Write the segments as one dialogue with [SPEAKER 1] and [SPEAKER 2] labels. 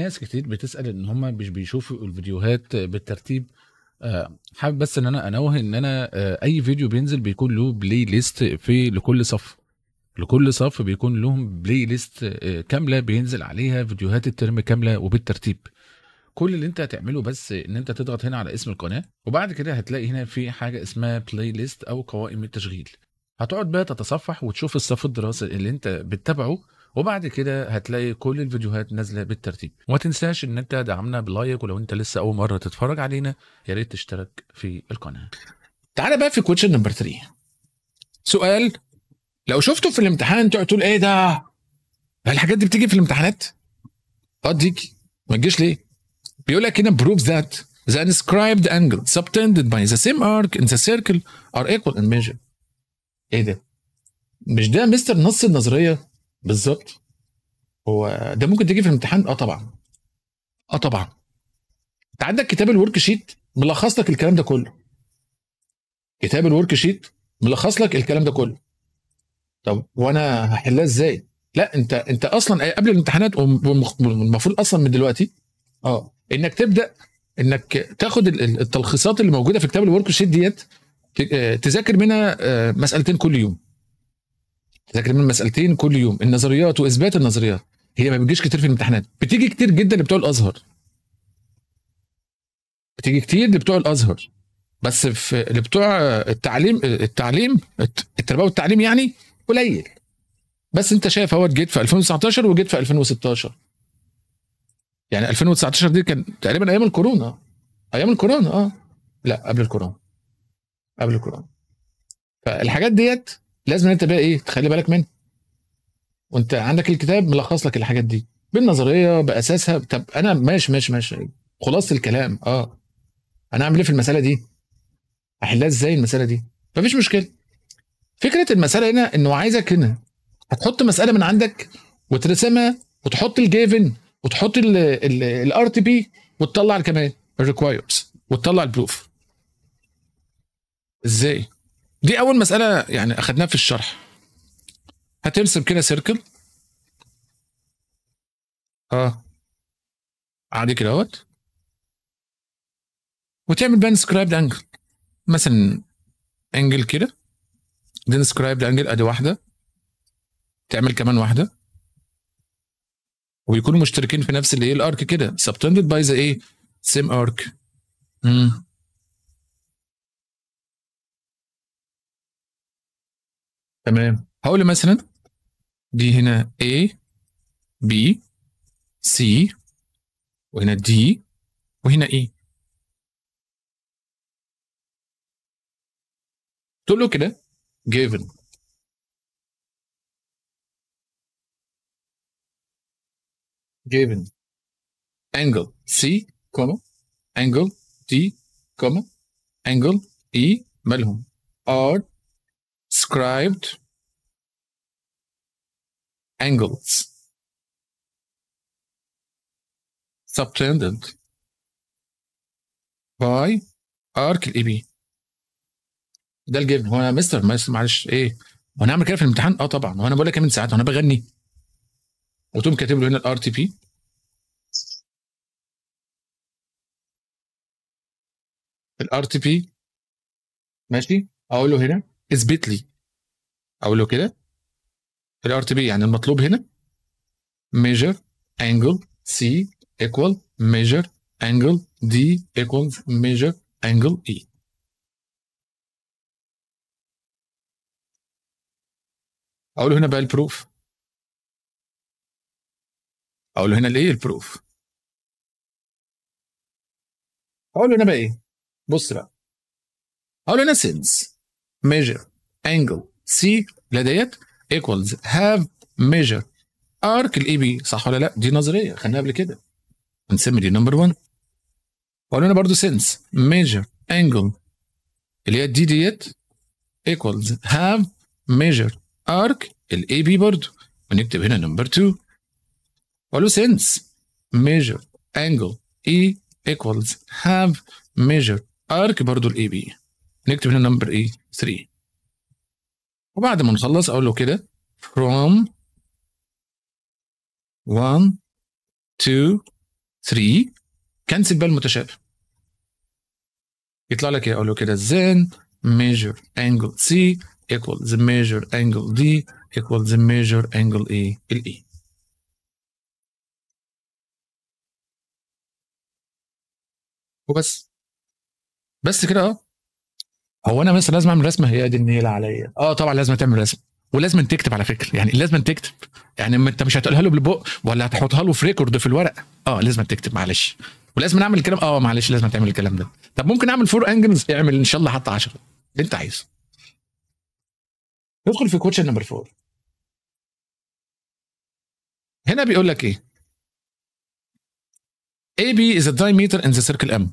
[SPEAKER 1] ناس كتير بتسأل إن هم مش بيشوفوا الفيديوهات بالترتيب آه، حابب بس إن أنا أنوه إن أنا آه، أي فيديو بينزل بيكون له بلاي ليست في لكل صف لكل صف بيكون لهم بلاي آه، ليست كاملة بينزل عليها فيديوهات الترم كاملة وبالترتيب كل اللي انت هتعمله بس ان انت تضغط هنا على اسم القناه وبعد كده هتلاقي هنا في حاجه اسمها بلاي ليست او قوائم التشغيل هتقعد بقى تتصفح وتشوف الصف الدراسي اللي انت بتتابعه وبعد كده هتلاقي كل الفيديوهات نازله بالترتيب وما تنساش ان انت دعمنا بلايك ولو انت لسه اول مره تتفرج علينا يا ريت تشترك في القناه تعالى بقى في كوتشن نمبر 3 سؤال لو شفته في الامتحان تقعد تقول ايه ده الحاجات دي بتيجي في الامتحانات اه ما تجيش ليه بيقول لك هنا بروف ذات the inscribed angle subtended by the same arc in the circle are equal ان measure ايه ده مش ده مستر نص النظريه بالظبط هو ده ممكن تيجي في الامتحان اه طبعا اه طبعا انت عندك كتاب الورك شيت ملخص لك الكلام ده كله كتاب الورك شيت ملخص لك الكلام ده كله طب وانا هحلها ازاي لا انت انت اصلا قبل الامتحانات والمفروض اصلا من دلوقتي اه انك تبدا انك تاخد التلخيصات اللي موجوده في كتاب الورك شيت ديت آه، تذاكر منها آه، مسالتين كل يوم تذاكر من مسألتين كل يوم النظريات واثبات النظريات هي ما بتجيش كتير في الامتحانات بتيجي كتير جدا لبتوع الازهر بتيجي كتير لبتوع الازهر بس في لبتوع التعليم التعليم التربيه والتعليم يعني قليل بس انت شايف اهوت جيت في 2019 وجيت في 2016 يعني 2019 دي كان تقريبا ايام الكورونا ايام الكورونا اه لا قبل الكورونا قبل الكورونا فالحاجات ديت لازم انت بقى ايه تخلي بالك منه وانت عندك الكتاب ملخص لك الحاجات دي بالنظريه باساسها طب انا ماشي ماشي ماشي خلاصه الكلام اه انا اعمل ايه في المساله دي احلها ازاي المساله دي مفيش مشكله فكره المساله هنا انه عايزك هنا هتحط مساله من عندك وترسمها وتحط الجيفن وتحط الار تي بي وتطلع كمان الريكوايرز وتطلع البروف ازاي دي اول مساله يعني اخدناها في الشرح هترسم كده سيركل اه عادي كده اهوت وتعمل بقى انسكرايبد انجل مثلا انجل كده دي انسكرايبد انجل ادي واحده تعمل كمان واحده ويكونوا مشتركين في نفس الايه الارك كده سبتندد باي ذا ايه سيم ارك امم تمام هقول مثلا دي هنا A B C وهنا D وهنا E تقول له كده given given angle C, angle D, angle E مالهم are described angles subtended by arc الاي بي ده الجبن هو يا مستر معلش ايه هو انا كده في الامتحان اه طبعا هو انا بقول لك من ساعات وانا بغني وتقوم كاتب له هنا الار تي بي الار تي بي ماشي اقول له هنا اثبت لي اقول له كده الار تي بي يعني المطلوب هنا measure انجل C equal measure انجل D ايكوال measure انجل E اقول له هنا بقى البروف اقول له هنا الايه البروف اقول له هنا بقى ايه بص بقى اقول هنا سينس measure angle C لا ديت equals have measure arc الاي بي صح ولا لا دي نظريه خدناها قبل كده هنسمي دي نمبر 1 وقالوا لنا برضه سنس measure angle اللي هي دي ديت ايكوالز have measure arc الاي بي برضه ونكتب هنا نمبر 2 وقالوا سنس measure angle E ايكوالز have measure arc برضه الاي بي نكتب هنا نمبر ايه 3 وبعد ما نخلص اقول له كده from 1 2 3 كنسل بقى المتشابه يطلع لك إيه؟ اقول له كده then measure angle C equal the measure angle D equal the measure angle A ال E وبس بس كده اه هو انا مثلا لازم اعمل رسمه هي دي النيله عليا اه طبعا لازم تعمل رسمه ولازم تكتب على فكره يعني لازم تكتب يعني انت مش هتقولها له بالبق ولا هتحطها له في ريكورد في الورق اه لازم تكتب معلش ولازم اعمل الكلام اه معلش لازم تعمل الكلام ده طب ممكن اعمل فور انجلز اعمل ان شاء الله حتى 10 اللي انت عايزه ندخل في كوتشن نمبر 4 هنا بيقول لك ايه AB is a diameter in the circle M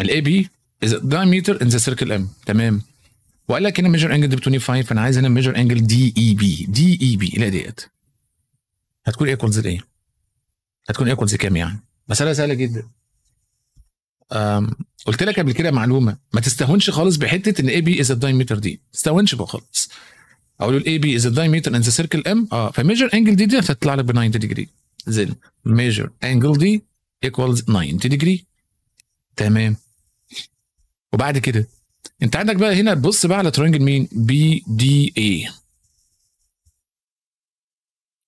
[SPEAKER 1] الاي بي is a diameter in the circle M تمام وقال لك هنا ميجر انجل دي 25 فانا عايز هنا ميجر انجل دي اي بي دي اي بي لا ديت هتكون ايكوالز لايه؟ هتكون ايكوالز كام يعني؟ مساله سهله جدا قلت لك قبل كده معلومه ما تستهونش خالص بحته ان اي بي از الدايمتر دي ما تستهونش بقى خالص اقول الاي بي از الدايمتر ان ذا سيركل ام اه فميجر انجل دي دي هتطلع لك ب 90 ديجري زين ميجر انجل دي ايكوالز 90 ديجري تمام وبعد كده انت عندك بقى هنا تبص بقى على ترينجل مين بي دي اي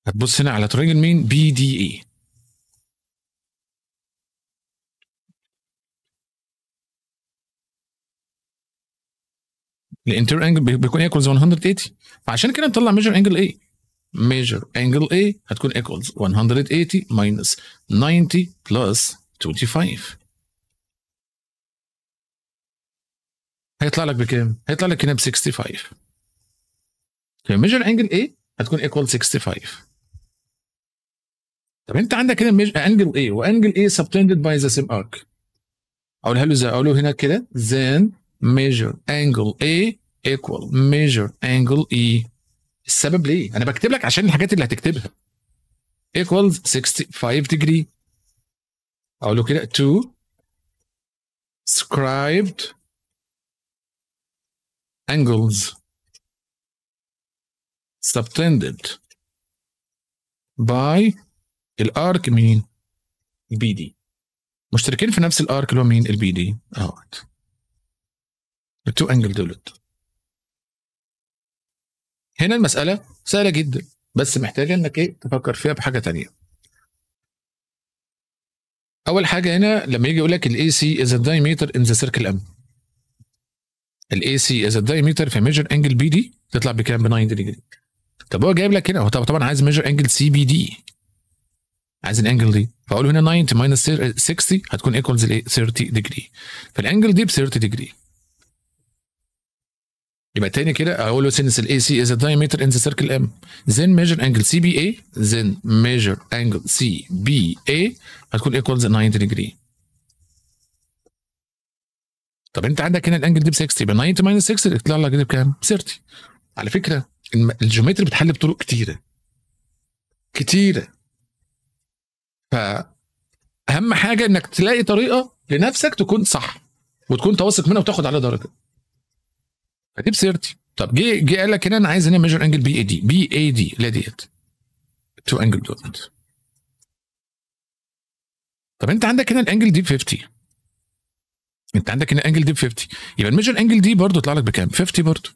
[SPEAKER 1] هتبص هنا على ترينجل مين بي دي اي الانتر انجل بيكون ايكوالز 180 فعشان كده نطلع ميجر انجل ايه ميجر انجل ايه هتكون ايكوالز 180 ماينس 90 بلس 25 هيطلع لك بكام؟ هيطلع لك هنا ب 65 لما ميجر انجل اي هتكون ايكوال 65 طب انت عندك هنا انجل اي وانجل اي سبتندد باي ذا سيم ارك اقولها له ازاي؟ اقول له هنا كده then ميجر انجل اي ايكوال ميجر انجل اي السبب ليه؟ انا بكتب لك عشان الحاجات اللي هتكتبها ايكوالز 65 ديجري اقول له كده 2 سكرايبد angles subtended by الارك مين؟ البي دي مشتركين في نفس الارك اللي هو مين؟ البي دي اهوت التو انجل دولت هنا المسألة سهلة جدا بس محتاجة انك ايه تفكر فيها بحاجة تانية أول حاجة هنا لما يجي يقول لك الاي سي از diameter in the circle M الاي سي از الدايمتر في ميجر انجل بي دي تطلع بكام ب 9 ديجري طب هو جايب لك هنا هو طبعا عايز ميجر انجل سي بي دي عايز الانجل دي فاقول هنا 90 ماينس 60 هتكون ايكوالز ل 30 ديجري فالانجل دي ب 30 ديجري يبقى تاني كده اقول له سينس الاي سي از الدايمتر ان ذا سيركل ام زين ميجر انجل سي بي اي زين ميجر انجل سي بي اي هتكون ايكوالز 90 ديجري طب انت عندك هنا الانجل دي ب 60 يبقى 90 ماينس 6 يطلع لك دي بكام؟ 30 على فكره الجيومتري بتحل بطرق كتيره كتيره اهم حاجه انك تلاقي طريقه لنفسك تكون صح وتكون تواثق منها وتاخد عليها درجه فدي ب 30 طب جه جه قال لك هنا انا عايز هنا ميجر انجل بي اي دي بي اي دي لا ديت تو انجل دوت طب انت عندك هنا الانجل دي ب 50 انت عندك هنا انجل دي ب 50 يبقى الميجر انجل دي برضه يطلع لك بكام 50 برضه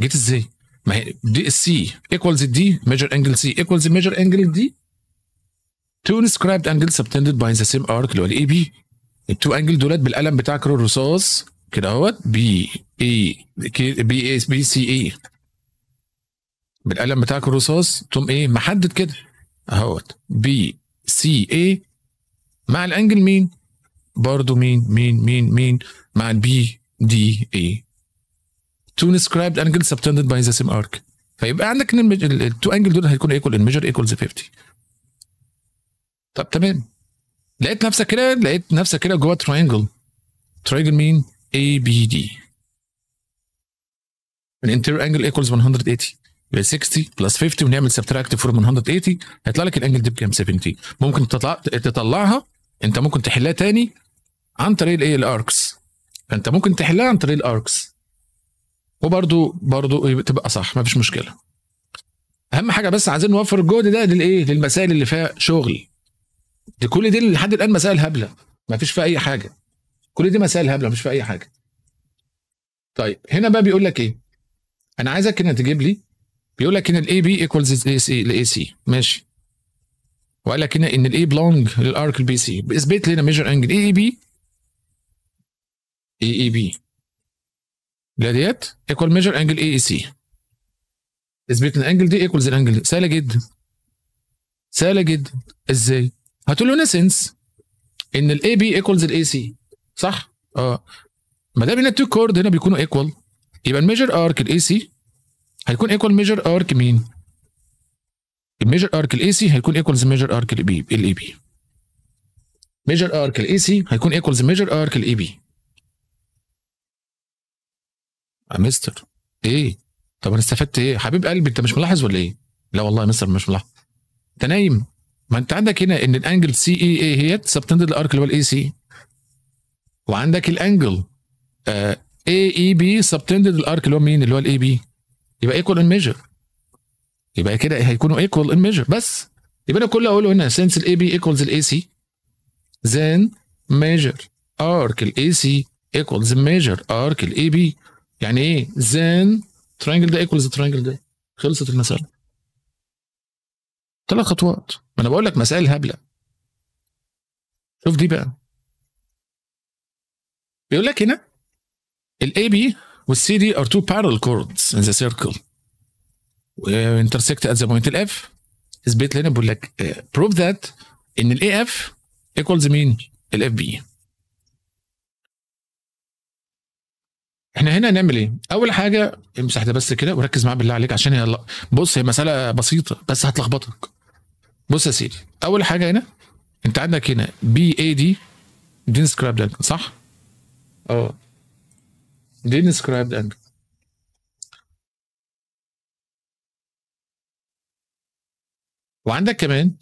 [SPEAKER 1] جيت ازاي ما هي دي السي ايكوالز الدي ميجر انجل سي ايكوالز ميجر انجل دي تو انسكرايبد angles سبتندد باي ذا سيم ارك اللي هو الاي بي التو انجل دولت بالقلم بتاعك الرصاص كده اهوت بي اي بي اي بي سي اي بالقلم بتاعك الرصاص تم ايه محدد كده اهوت بي سي اي مع الانجل مين برضو مين مين مين مين مع البي دي اي تو described انجل سبتندد باي ذا سيم ارك فيبقى عندك التو انجل دول هيكونوا ايكول ان ميجر 50 طب تمام لقيت نفسك كده لقيت نفسك كده جوه تراينجل تراينجل مين اي بي دي الانتير انجل ايكولز 180 60 بلس 50 ونعمل سبتراكت فور 180 هيطلع لك الانجل دي بكام 70 ممكن تطلع تطلعها انت ممكن تحلها تاني عن طريق الايه الاركس فانت ممكن تحلها عن طريق الاركس وبرضو برضو تبقى صح مفيش مشكله اهم حاجه بس عايزين نوفر الجهد ده للايه للمسائل اللي فيها شغل دي كل دي لحد الان مسائل هبله مفيش فيها اي حاجه كل دي مسائل هبله مفيش فيها اي حاجه طيب هنا بقى بيقول لك ايه انا عايزك هنا تجيب لي بيقول لك ان الاي بي ايكوالز اي سي لاي سي ماشي وقال لك هنا ان الاي بلونج للارك البي سي اثبت لنا ميجر انجل اي اي بي اي اي بي لا ديت ايكوال ميجر انجل اي اي سي اثبت لنا الانجل دي ايكوالز الانجل دي سهله جدا سهله جدا ازاي؟ هتقول له سنس ان الاي بي ايكوالز الاي سي صح؟ اه ما دام ان التو كورد هنا بيكونوا ايكوال يبقى الميجر ارك الاي سي هيكون ايكوال ميجر ارك مين؟ الميجر ارك الاي سي هيكون ايكوالز ميجر ارك الاي بي الاي بي ميجر ارك الاي سي هيكون ايكوالز ميجر ارك الاي بي يا مستر ايه طب انا استفدت ايه حبيب قلبي انت مش ملاحظ ولا ايه لا والله يا مستر مش ملاحظ انت نايم ما انت عندك هنا ان الانجل سي اي اي هي سبتندد الارك اللي هو الاي سي وعندك الانجل اي اي بي سبتندد الارك اللي هو مين اللي هو الاي بي يبقى ايكوال ان ميجر يبقى كده هيكونوا ايكوال ان ميجر بس يبقى انا كل اقوله هنا سينس الاي بي ايكوالز الاي سي then ميجر ارك الاي سي ايكوالز ميجر ارك الاي بي يعني ايه then ترينجل ده ايكوالز ترينجل ده خلصت المساله ثلاث خطوات ما انا بقول لك مسائل هبله شوف دي بقى بيقول لك هنا الاي بي والسي دي ار تو بارل كوردز ان ذا سيركل وانترسكت ات ذا بوينت الاف اثبت لي هنا بقول لك بروف uh, ذات ان الاي اف ايكوالز مين؟ الاف بي احنا هنا هنعمل ايه؟ اول حاجه امسح ده بس كده وركز معاه بالله عليك عشان يلا بص هي مساله بسيطه بس هتلخبطك. بص يا سيدي اول حاجه هنا انت عندك هنا بي اي دي دي انسكرايبد انجل صح؟ اه دي انسكرايبد انجل وعندك كمان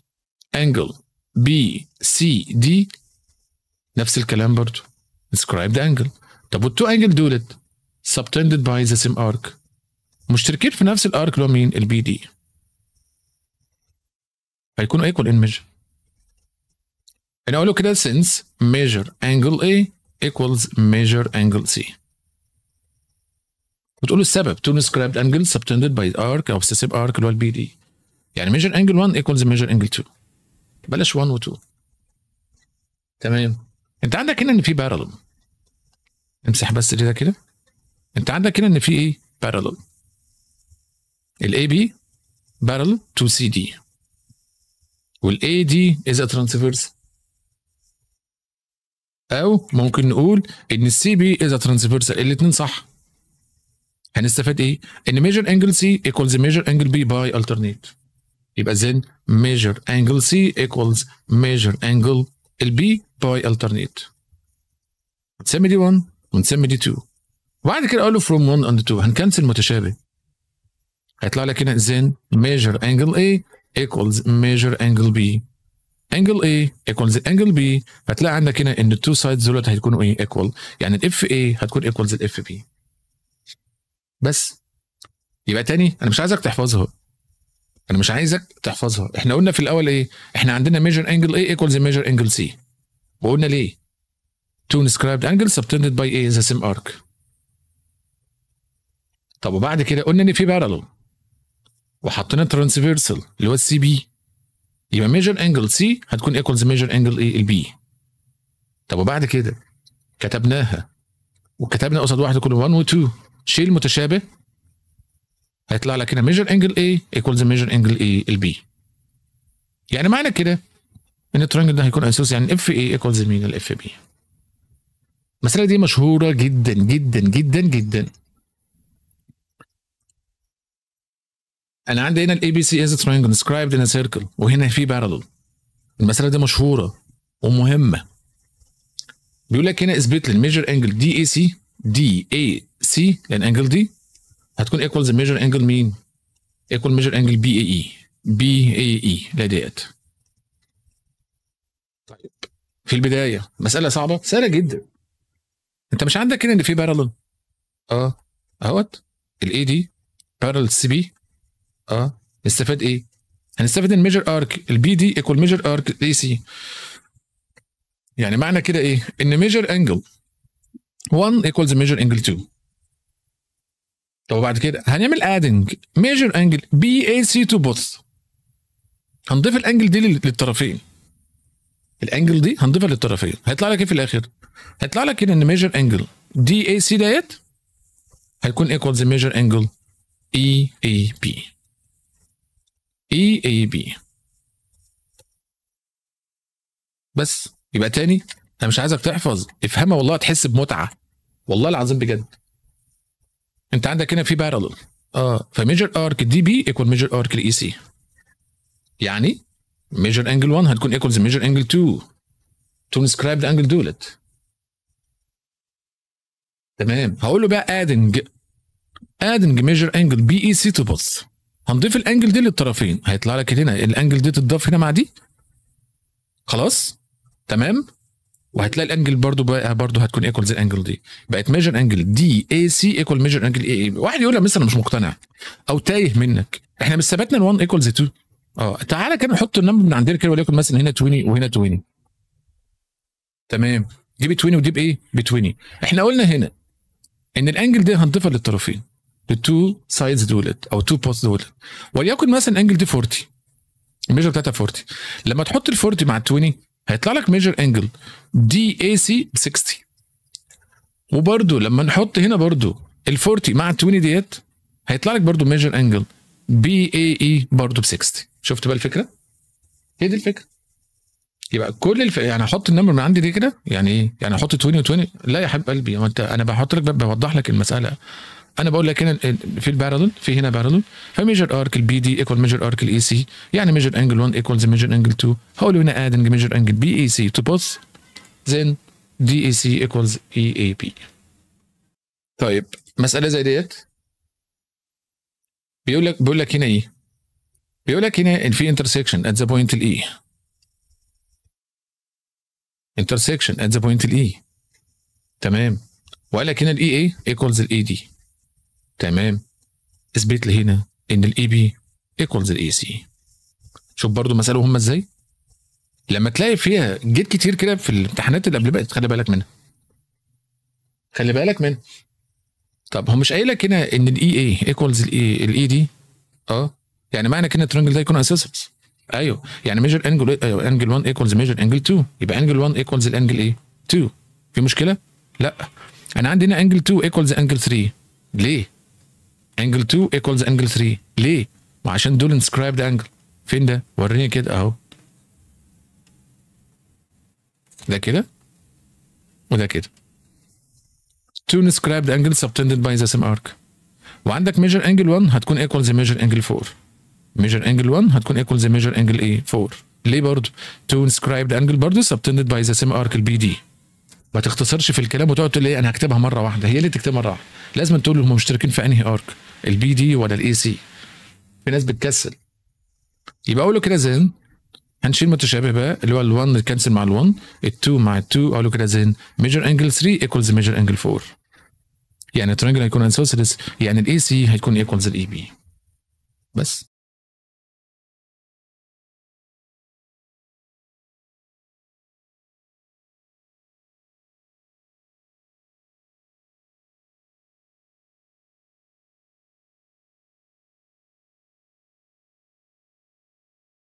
[SPEAKER 1] انجل بي سي دي نفس الكلام برضو ديسكرايب ذا انجل طب والتو انجل دولت سبتندد باي ذا سيم ارك مشتركين في نفس الارك اللي هو مين البي دي هيكونوا ايكوال ان ميجر انا اقوله كده سينس ميجر انجل اي ايكوالز ميجر انجل سي وتقول السبب تو ديسكرايب انجل سبتندد باي ارك او سيم ارك اللي هو البي دي يعني ميجر انجل 1 ايكولز ميجر انجل 2 بلاش 1 و2 تمام انت عندك هنا ان في بارالل امسح بس كده كده انت عندك هنا ان في ايه بارالل الاي بي بارالل تو سي دي والاي دي از ترانسفيرس او ممكن نقول ان السي بي از ترانسفيرسال الاثنين صح هنستفاد ايه ان ميجر انجل سي ايكولز ميجر انجل بي باي alternate يبقى زين ميجر انجل سي ايكوالز ميجر انجل البي باي الترنيت هنسمي دي 1 ونسمي دي 2 وبعد كده اقول له فروم 1 اند 2 هنكنسل متشابه هيطلع لك هنا زين ميجر انجل اي ايكوالز ميجر انجل بي انجل اي ايكوالز انجل بي هتلاقي عندك هنا ان التو سايدز دولت هيكونوا ايه ايكوال يعني الاف اي هتكون ايكوالز الاف بي بس يبقى تاني انا مش عايزك تحفظها انا مش عايزك تحفظها احنا قلنا في الاول ايه احنا عندنا ميجر انجل اي ايكوالز ميجر انجل سي وقلنا ليه تو انسكرايبد انجل سبتندد باي اي ذا سيم ارك طب وبعد كده قلنا ان في بارالل وحطينا ترانسفيرسال اللي هو السي بي يبقى ميجر انجل سي هتكون ايكوالز ميجر انجل اي البي طب وبعد كده كتبناها وكتبنا قصاد واحد كله 1 و2 شيل متشابه هيطلع لك هنا ميجر انجل اي ايكوالز ميجر انجل اي البي يعني معنى كده ان الترينجل ده هيكون اسوس يعني اف اي ايكوالز ميجر اف بي المساله دي مشهوره جدا جدا جدا جدا انا عندي هنا الاي بي سي از ترينجل انسكرايبد ان سيركل وهنا في بارلل المساله دي مشهوره ومهمه بيقول لك هنا اثبت لي الميجر انجل دي اي سي دي اي سي لان انجل دي هتكون ايكوالز ميجر انجل مين؟ ايكوال ميجر انجل بي اي اي بي اي اي لا ديت طيب في البدايه مساله صعبه سهله جدا انت مش عندك كده ان في بارلل اه اهوت الاي دي بارلل سي بي اه نستفاد ايه؟ هنستفاد ان ميجر ارك البي دي ايكوال ميجر ارك الاي سي يعني معنى كده ايه؟ ان ميجر انجل 1 ايكوالز ميجر انجل 2 طب وبعد كده هنعمل ادنج ميجر انجل بي اي سي تو بوث هنضيف الانجل دي للطرفين الانجل دي هنضيفها للطرفين هيطلع لك ايه في الاخر هيطلع لك ان ميجر انجل دي اي سي ديت هيكون ايكوالز ميجر انجل اي اي بي اي اي بي بس يبقى تاني انا مش عايزك تحفظ افهمها والله هتحس بمتعه والله العظيم بجد انت عندك هنا في بارلل اه فميجر ارك دي بي ايكوال ميجر ارك الاي سي يعني ميجر انجل 1 هتكون ايكوالز ميجر انجل 2 تو انسكرايب انجل دولت تمام هقول له بقى ادنج ادنج ميجر انجل بي اي سي تو بوث هنضيف الانجل دي للطرفين هيطلع لك هنا الانجل دي تتضاف هنا مع دي خلاص تمام وهتلاقي الانجل برضو برضو هتكون ايكوال زي الانجل دي بقت ميجر انجل دي اي سي ايكوال ميجر انجل اي اي واحد يقول لك مثلا مش مقتنع او تايه منك احنا مش ثبتنا ان 1 ايكوالز 2 اه تعالى كده نحط النمبر من عندنا كده وليكن مثلا هنا 20 وهنا 20 تمام دي ب 20 ودي بايه؟ ب 20 احنا قلنا هنا ان الانجل دي هنضيفها للطرفين للتو سايدز دولت او تو بوست دولت وليكن مثلا الانجل دي 40 الميجر بتاعتها 40 لما تحط ال 40 مع ال 20 هيطلع لك ميجر انجل دي اي سي ب 60 وبرده لما نحط هنا برده ال 40 مع ال 20 ديت هيطلع لك برده ميجر انجل بي اي اي برده ب 60 شفت بقى الفكره؟ هي دي الفكره يبقى كل الف... يعني احط النمبر من عندي دي كده يعني ايه؟ يعني احط 20 و20 لا يا حبيب قلبي هو انت انا بحط لك بوضح لك المساله انا بقول لك هنا في البارالل في هنا بارالل فميجر ارك البي دي ايكوال ميجر ارك الاي سي يعني ميجر انجل 1 ايكوال ميجر انجل 2 هقول هنا ادنج ميجر انجل بي اي سي تو سي then اي اي EAP طيب مسألة زي ديت بيقول لك بيقول لك هنا ايه بيقول لك هنا ان في intersection at the point الإي e. intersection at the point الإي e. تمام وقال لك هنا الإي اي ايكوالز الإي دي تمام اثبت لي هنا ان الاي بي ايكوالز الاي سي شوف برضو مساله هم ازاي لما تلاقي فيها جيت كتير كده في الامتحانات اللي قبل بقى خلي بالك منها خلي بالك منها طب هو مش قايل لك هنا ان الاي اي ايكوالز الاي الاي دي اه يعني معنى كده الترنجل ده يكون اسيسبس ايوه يعني ميجر انجل ايوه انجل 1 ايكوالز ميجر انجل 2 يبقى انجل 1 ايكوالز الانجل ايه 2 في مشكله لا انا عندي هنا انجل 2 ايكوالز انجل 3 ليه انجل 2 ايكوالز انجل 3 ليه؟ ما عشان دول انسكرايبد انجل فين ده؟ وريني كده اهو ده كده وده كده two inscribed angles subtended by the same arc وعندك ميجر انجل 1 هتكون ايكوال زي ميجر انجل 4 ميجر انجل 1 هتكون ايكوال زي ميجر انجل A 4 ليه برضه two inscribed انجل برضه subtended by the same arc البي دي ما تختصرش في الكلام وتقعد تقول ايه انا هكتبها مره واحده هي اللي تكتبها مره واحده لازم تقول هم مشتركين في انهي ارك البي دي ولا الاي سي في ناس بتكسل يبقى اقول له كده زين هنشيل متشابه بقى اللي هو ال1 نكنسل مع ال1 ال2 مع ال2 اقول له كده زين ميجر انجل 3 ايكوالز ميجر انجل 4 يعني الترينجل هيكون انسوسلس يعني الاي سي هيكون ايكوالز الاي بي بس